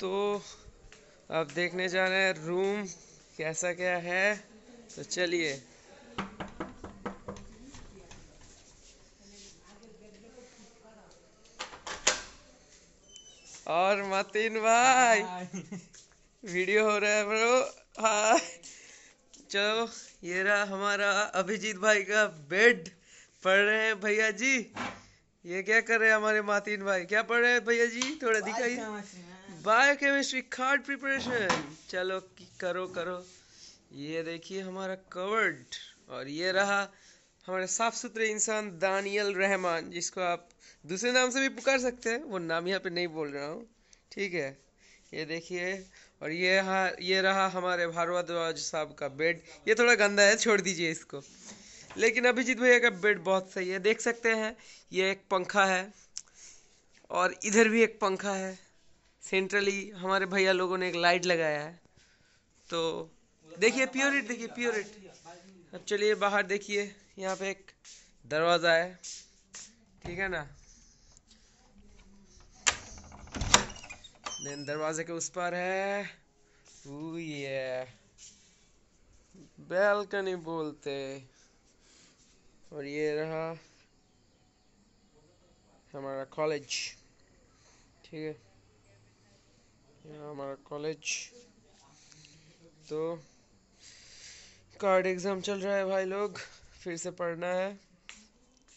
तो अब देखने जा रहे हैं रूम कैसा क्या है तो चलिए और मतीन भाई वीडियो हो रहा है ब्रो हाय चलो ये रहा हमारा अभिजीत भाई का बेड पढ़ रहे हैं भैया जी ये क्या कर रहे हैं हमारे मातीन भाई क्या पढ़ रहे हैं भैया जी थोड़ा दिखाइए बायोकेमिस्ट्री कार्ड प्रिपरेशन चलो करो करो ये देखिए हमारा कवर्ड और ये रहा हमारे साफ सुथरे इंसान दानियल रहमान जिसको आप दूसरे नाम से भी पुकार सकते हैं वो नाम यहाँ पे नहीं बोल रहा हूँ ठीक है ये देखिए और ये रहा ये रहा हमारे भारवाद्वाज साहब का बेड ये थोड़ा गंदा है छोड़ दीजिए इसको लेकिन अभिजीत भैया का बेड बहुत सही है देख सकते हैं ये एक पंखा है और इधर भी एक पंखा है सेंट्रली हमारे भैया लोगों ने एक लाइट लगाया है तो देखिए प्योरिट देखिए प्योरिट अब चलिए बाहर देखिए यहाँ पे एक दरवाज़ा है ठीक है ना देन दरवाजे के उस पर है ये बेलकनी बोलते और ये रहा हमारा कॉलेज ठीक है यहाँ हमारा कॉलेज तो कार्ड एग्ज़ाम चल रहा है भाई लोग फिर से पढ़ना है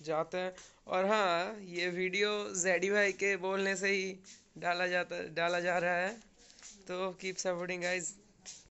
जाते हैं और हाँ ये वीडियो जेडी भाई के बोलने से ही डाला जाता डाला जा रहा है तो कीप सपोर्टिंग गाइस